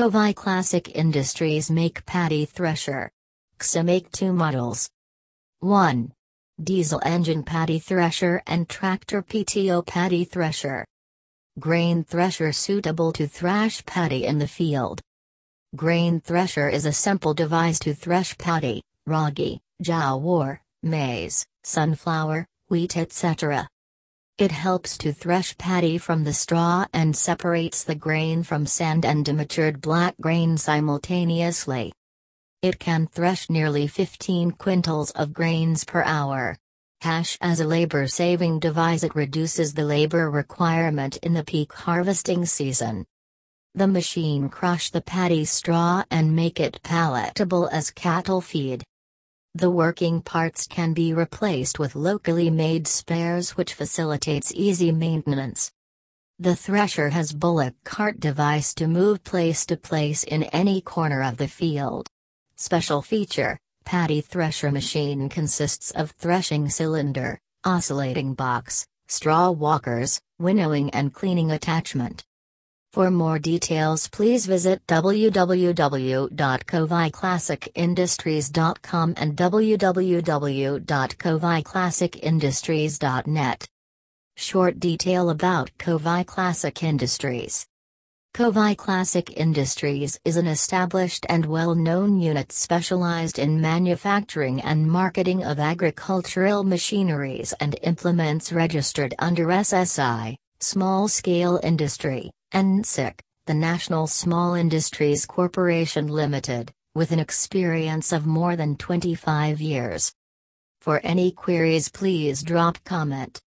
Kovai Classic Industries make Paddy Thresher. XA make two models. 1. Diesel engine paddy thresher and tractor PTO paddy thresher. Grain thresher suitable to thrash paddy in the field. Grain thresher is a simple device to thresh paddy, ragi, jowar, maize, sunflower, wheat etc. It helps to thresh paddy from the straw and separates the grain from sand and immatured black grain simultaneously. It can thresh nearly 15 quintals of grains per hour. Hash as a labor saving device, it reduces the labor requirement in the peak harvesting season. The machine crush the paddy straw and make it palatable as cattle feed. The working parts can be replaced with locally made spares which facilitates easy maintenance. The thresher has bullock cart device to move place to place in any corner of the field. Special feature, paddy thresher machine consists of threshing cylinder, oscillating box, straw walkers, winnowing and cleaning attachment. For more details please visit www.coviclassicindustries.com and www.coviclassicindustries.net. Short detail about Coviclassic Classic Industries Coviclassic Classic Industries is an established and well-known unit specialized in manufacturing and marketing of agricultural machineries and implements registered under SSI, Small Scale Industry. NSIC, the National Small Industries Corporation Limited, with an experience of more than 25 years. For any queries please drop comment.